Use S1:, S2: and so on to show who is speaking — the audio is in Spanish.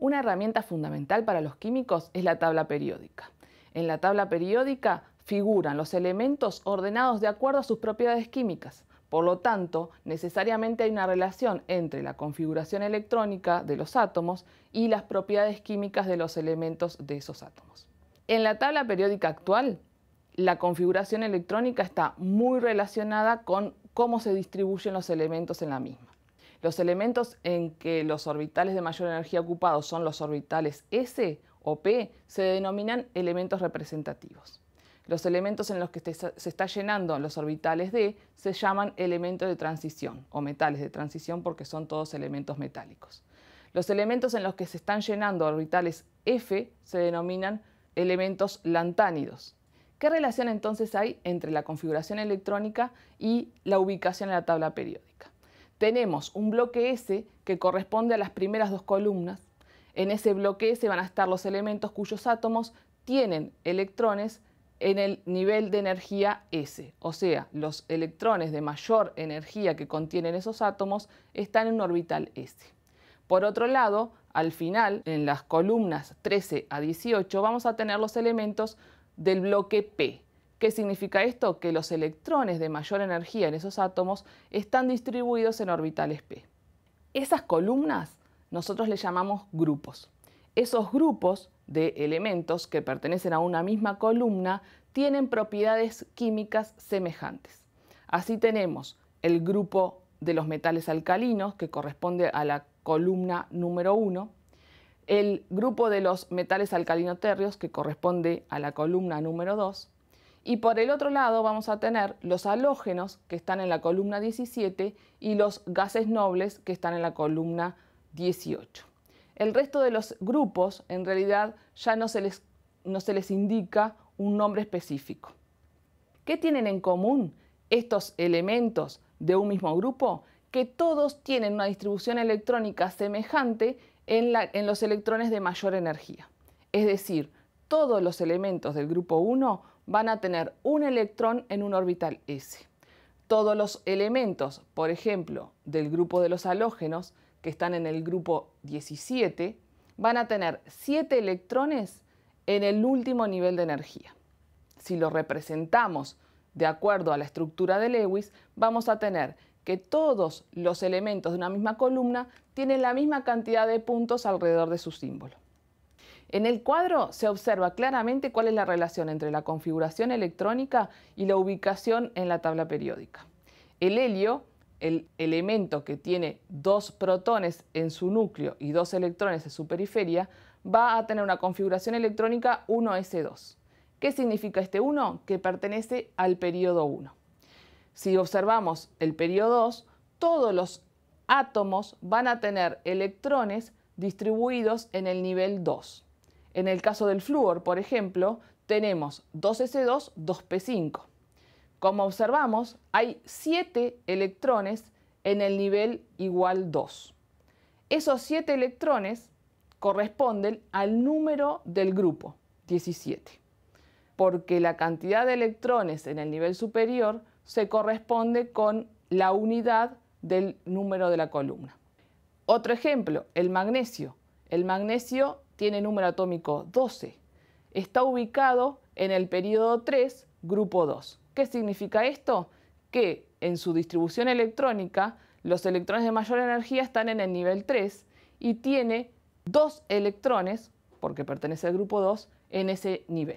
S1: Una herramienta fundamental para los químicos es la tabla periódica. En la tabla periódica figuran los elementos ordenados de acuerdo a sus propiedades químicas. Por lo tanto, necesariamente hay una relación entre la configuración electrónica de los átomos y las propiedades químicas de los elementos de esos átomos. En la tabla periódica actual, la configuración electrónica está muy relacionada con cómo se distribuyen los elementos en la misma. Los elementos en que los orbitales de mayor energía ocupados son los orbitales S o P se denominan elementos representativos. Los elementos en los que se está llenando los orbitales D se llaman elementos de transición o metales de transición porque son todos elementos metálicos. Los elementos en los que se están llenando orbitales F se denominan elementos lantánidos. ¿Qué relación entonces hay entre la configuración electrónica y la ubicación en la tabla periódica? tenemos un bloque S que corresponde a las primeras dos columnas. En ese bloque S van a estar los elementos cuyos átomos tienen electrones en el nivel de energía S. O sea, los electrones de mayor energía que contienen esos átomos están en un orbital S. Por otro lado, al final, en las columnas 13 a 18, vamos a tener los elementos del bloque P, ¿Qué significa esto? Que los electrones de mayor energía en esos átomos están distribuidos en orbitales p. Esas columnas nosotros le llamamos grupos. Esos grupos de elementos que pertenecen a una misma columna tienen propiedades químicas semejantes. Así tenemos el grupo de los metales alcalinos, que corresponde a la columna número 1, el grupo de los metales alcalinotérreos, que corresponde a la columna número 2, y por el otro lado vamos a tener los halógenos que están en la columna 17 y los gases nobles que están en la columna 18. El resto de los grupos en realidad ya no se les, indica un nombre específico. ¿Qué tienen en común estos elementos de un mismo grupo? Que todos tienen una distribución electrónica semejante en, en los electrones de mayor energía. Es decir, todos los elementos del grupo 1 van a tener un electrón en un orbital S. Todos los elementos, por ejemplo, del grupo de los halógenos, que están en el grupo 17, van a tener 7 electrones en el último nivel de energía. Si lo representamos de acuerdo a la estructura de Lewis, vamos a tener que todos los elementos de una misma columna tienen la misma cantidad de puntos alrededor de su símbolo. En el cuadro se observa claramente cuál es la relación entre la configuración electrónica y la ubicación en la tabla periódica. El helio, el elemento que tiene dos protones en su núcleo y dos electrones en su periferia, va a tener una configuración electrónica 1s2. ¿Qué significa este 1? Que pertenece al periodo 1. Si observamos el periodo 2, todos los átomos van a tener electrones distribuidos en el nivel 2. En el caso del flúor, por ejemplo, tenemos 2S2, 2P5. Como observamos, hay 7 electrones en el nivel igual 2. Esos 7 electrones corresponden al número del grupo, 17, porque la cantidad de electrones en el nivel superior se corresponde con la unidad del número de la columna. Otro ejemplo, el magnesio. El magnesio tiene número atómico 12. Está ubicado en el periodo 3, grupo 2. ¿Qué significa esto? Que en su distribución electrónica, los electrones de mayor energía están en el nivel 3 y tiene dos electrones, porque pertenece al grupo 2, en ese nivel.